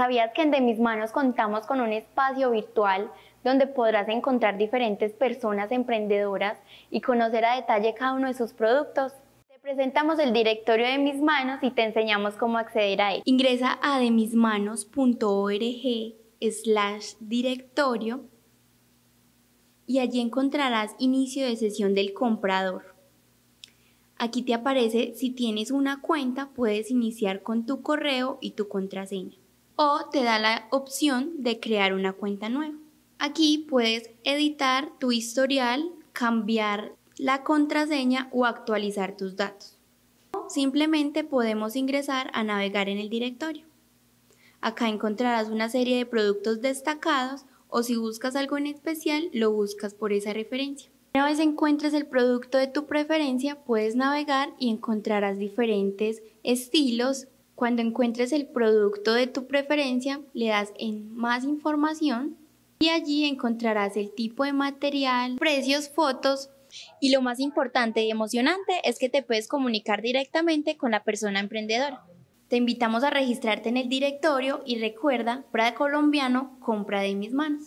¿Sabías que en De Mis Manos contamos con un espacio virtual donde podrás encontrar diferentes personas emprendedoras y conocer a detalle cada uno de sus productos? Te presentamos el directorio de Mis Manos y te enseñamos cómo acceder a él. Ingresa a demismanos.org slash directorio y allí encontrarás inicio de sesión del comprador. Aquí te aparece si tienes una cuenta puedes iniciar con tu correo y tu contraseña o te da la opción de crear una cuenta nueva. Aquí puedes editar tu historial, cambiar la contraseña o actualizar tus datos. O simplemente podemos ingresar a navegar en el directorio. Acá encontrarás una serie de productos destacados o si buscas algo en especial, lo buscas por esa referencia. Una vez encuentres el producto de tu preferencia, puedes navegar y encontrarás diferentes estilos, cuando encuentres el producto de tu preferencia, le das en más información y allí encontrarás el tipo de material, precios, fotos. Y lo más importante y emocionante es que te puedes comunicar directamente con la persona emprendedora. Te invitamos a registrarte en el directorio y recuerda, Prada Colombiano, compra de mis manos.